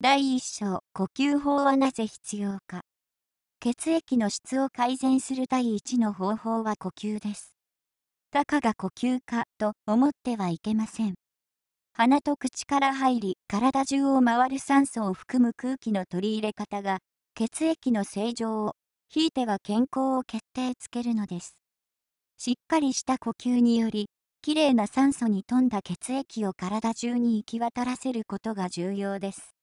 第1章呼吸法はなぜ必要か血液の質を改善する第1の方法は呼吸ですたかが呼吸かと思ってはいけません鼻と口から入り体中を回る酸素を含む空気の取り入れ方が血液の正常をひいては健康を決定つけるのですしっかりした呼吸によりきれいな酸素に富んだ血液を体中に行き渡らせることが重要です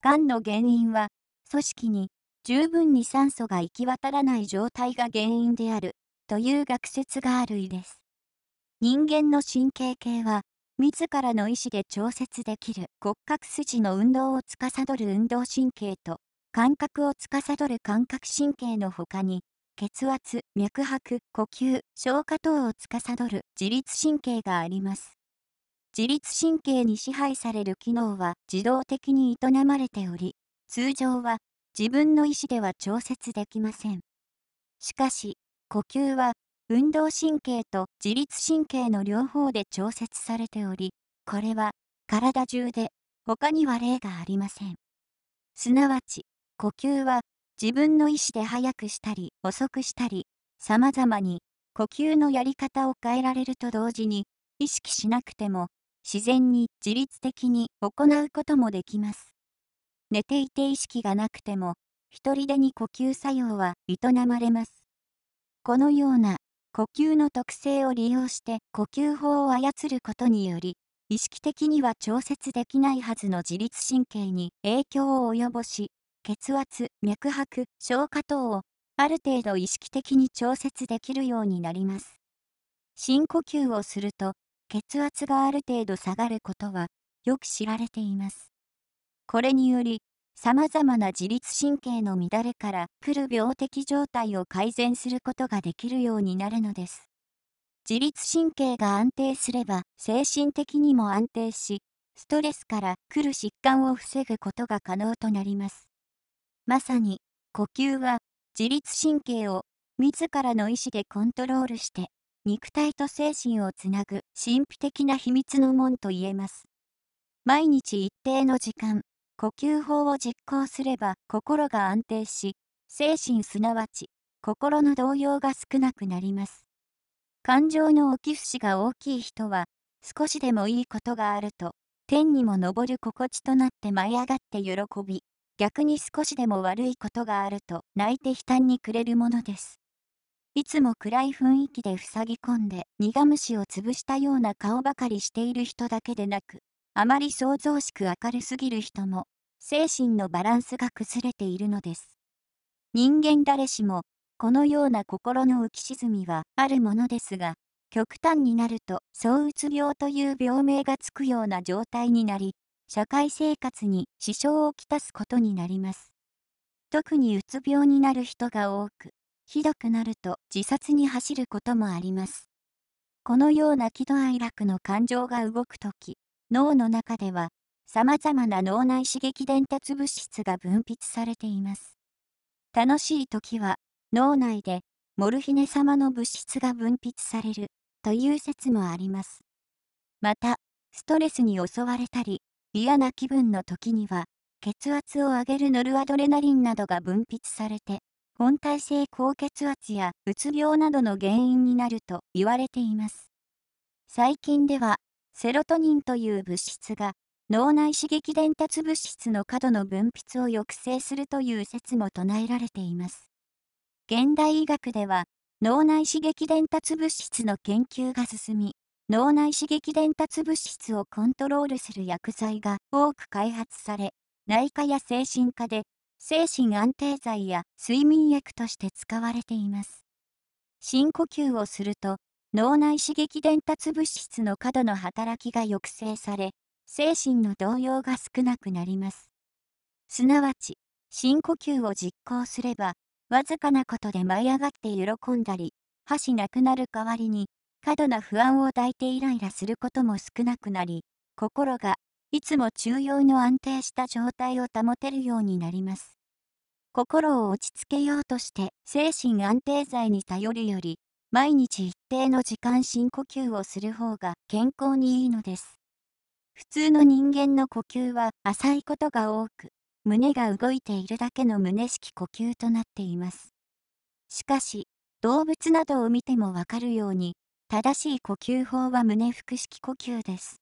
がんの原因は、組織に十分に酸素が行き渡らない状態が原因である、という学説があるいです。人間の神経系は、自らの意思で調節できる骨格筋の運動を司る運動神経と、感覚を司る感覚神経のほかに、血圧、脈拍、呼吸、消化等を司る自律神経があります。自律神経に支配される機能は自動的に営まれており、通常は自分の意思では調節できません。しかし、呼吸は運動神経と自律神経の両方で調節されており、これは体中で他には例がありません。すなわち、呼吸は自分の意思で速くしたり遅くしたり、様々に呼吸のやり方を変えられると同時に、意識しなくても自然に自律的に行うこともできます。寝ていて意識がなくても、一人でに呼吸作用は営まれます。このような呼吸の特性を利用して呼吸法を操ることにより、意識的には調節できないはずの自律神経に影響を及ぼし、血圧、脈拍、消化等をある程度意識的に調節できるようになります。深呼吸をすると血圧がある程度下がることはよく知られています。これにより、様々な自律神経の乱れから来る病的状態を改善することができるようになるのです。自律神経が安定すれば精神的にも安定し、ストレスから来る疾患を防ぐことが可能となります。まさに、呼吸は自律神経を自らの意思でコントロールして肉体と精神をつなぐ神秘的な秘密の門と言えます。毎日一定の時間、呼吸法を実行すれば心が安定し、精神すなわち心の動揺が少なくなります。感情の起き伏が大きい人は、少しでもいいことがあると、天にも昇る心地となって舞い上がって喜び、逆に少しでも悪いことがあると泣いて悲嘆にくれるものです。いつも暗い雰囲気で塞ぎ込んで苦虫を潰したような顔ばかりしている人だけでなく、あまり想像しく明るすぎる人も、精神のバランスが崩れているのです。人間誰しも、このような心の浮き沈みはあるものですが、極端になると、躁うつ病という病名がつくような状態になり、社会生活に支障をきたすことになります。特にうつ病になる人が多く、ひどくなると自殺に走ることもあります。このような喜怒哀楽の感情が動くとき、脳の中では、様々な脳内刺激伝達物質が分泌されています。楽しい時は、脳内でモルヒネ様の物質が分泌されるという説もあります。また、ストレスに襲われたり、嫌な気分の時には、血圧を上げるノルアドレナリンなどが分泌されて、本体性高血圧やうつ病などの原因になると言われています。最近では、セロトニンという物質が脳内刺激伝達物質の過度の分泌を抑制するという説も唱えられています。現代医学では、脳内刺激伝達物質の研究が進み、脳内刺激伝達物質をコントロールする薬剤が多く開発され、内科や精神科で精神安定剤や睡眠薬として使われています。深呼吸をすると、脳内刺激伝達物質の過度の働きが抑制され、精神の動揺が少なくなります。すなわち、深呼吸を実行すれば、わずかなことで舞い上がって喜んだり、箸なくなる代わりに、過度な不安を抱いてイライラすることも少なくなり、心がいつも中央の安定した状態を保てるようになります。心を落ち着けようとして精神安定剤に頼るより、毎日一定の時間深呼吸をする方が健康にいいのです。普通の人間の呼吸は浅いことが多く、胸が動いているだけの胸式呼吸となっています。しかし、動物などを見てもわかるように、正しい呼吸法は胸腹式呼吸です。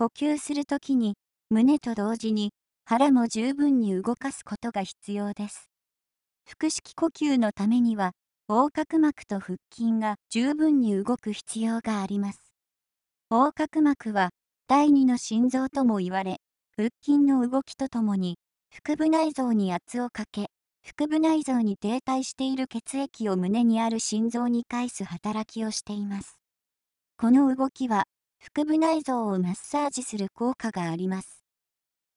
呼吸するときに、胸と同時に腹も十分に動かすことが必要です。腹式呼吸のためには、横隔膜と腹筋が十分に動く必要があります。横隔膜は第二の心臓とも言われ、腹筋の動きとともに、腹部内臓に圧をかけ、腹部内臓に停滞している血液を胸にある心臓に返す働きをしています。この動きは、腹部内臓をマッサージする効果があります。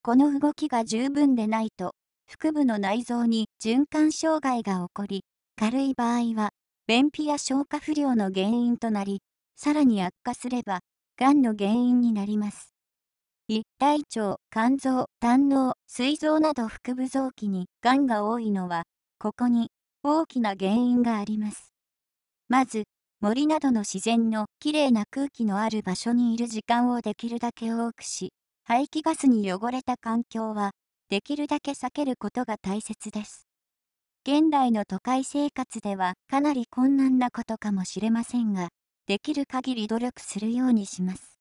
この動きが十分でないと、腹部の内臓に循環障害が起こり、軽い場合は、便秘や消化不良の原因となり、さらに悪化すれば、がんの原因になります。胃、大腸、肝臓、胆の膵臓など腹部臓器にがんが多いのは、ここに大きな原因があります。まず、森などの自然のきれいな空気のある場所にいる時間をできるだけ多くし、排気ガスに汚れた環境は、できるだけ避けることが大切です。現代の都会生活ではかなり困難なことかもしれませんが、できる限り努力するようにします。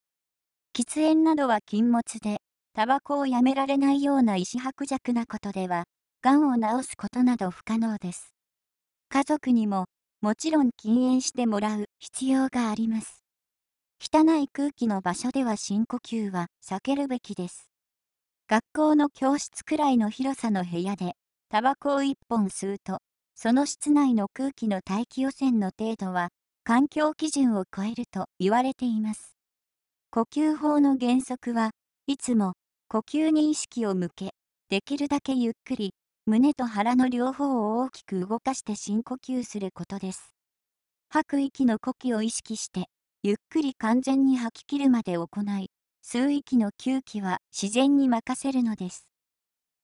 喫煙などは禁物で、タバコをやめられないような意思薄弱なことでは、癌を治すことなど不可能です。家族にももちろん禁煙してもらう必要があります。汚い空気の場所では深呼吸は避けるべきです。学校の教室くらいの広さの部屋で、タバコを1本吸うと、その室内の空気の大気汚染の程度は、環境基準を超えると言われています。呼吸法の原則は、いつも呼吸に意識を向け、できるだけゆっくり、胸と腹の両方を大きく動かして深呼吸することです。吐く息の呼気を意識して、ゆっくり完全に吐き切るまで行い、吸う息の吸気は自然に任せるのです。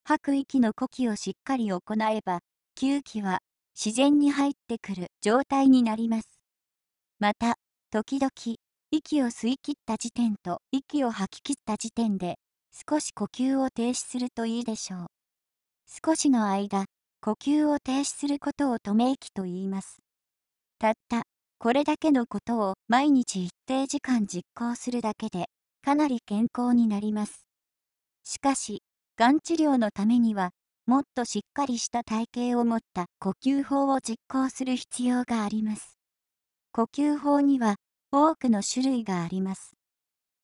吐く息の呼気をしっかり行えば、吸気は自然に入ってくる状態になります。また、時々、息を吸い切った時点と息を吐き切った時点で、少し呼吸を停止するといいでしょう。少しの間、呼吸を停止することを止め息と言います。たったこれだけのことを毎日一定時間実行するだけでかなり健康になります。しかし、がん治療のためにはもっとしっかりした体型を持った呼吸法を実行する必要があります。呼吸法には多くの種類があります。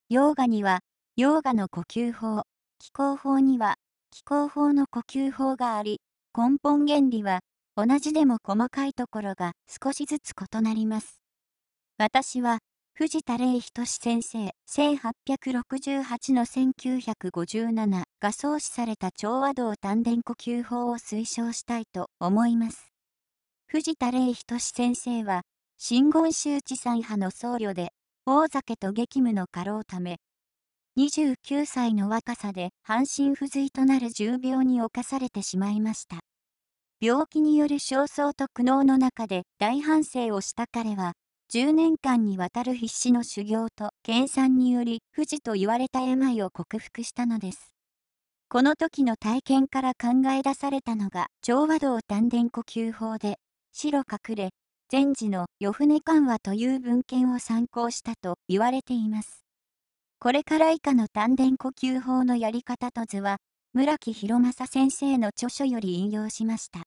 ヨーガにはヨーガの呼吸法、気候法には気候法の呼吸法があり、根本原理は同じでも細かいところが少しずつ異なります。私は藤田玲仁先生1868の1957が創始された調和道丹田呼吸法を推奨したいと思います。藤田玲仁先生は真言宗地産派の僧侶で大酒と激務の過労ため29歳の若さで半身不随となる重病に侵されてしまいました。病気による焦燥と苦悩の中で大反省をした彼は、10年間にわたる必死の修行と研鑽により不治と言われた病を克服したのです。この時の体験から考え出されたのが調和道丹田呼吸法で、白隠れ、禅師の夜船緩和という文献を参考したと言われています。これから以下の丹田呼吸法のやり方と図は、村木弘正先生の著書より引用しました。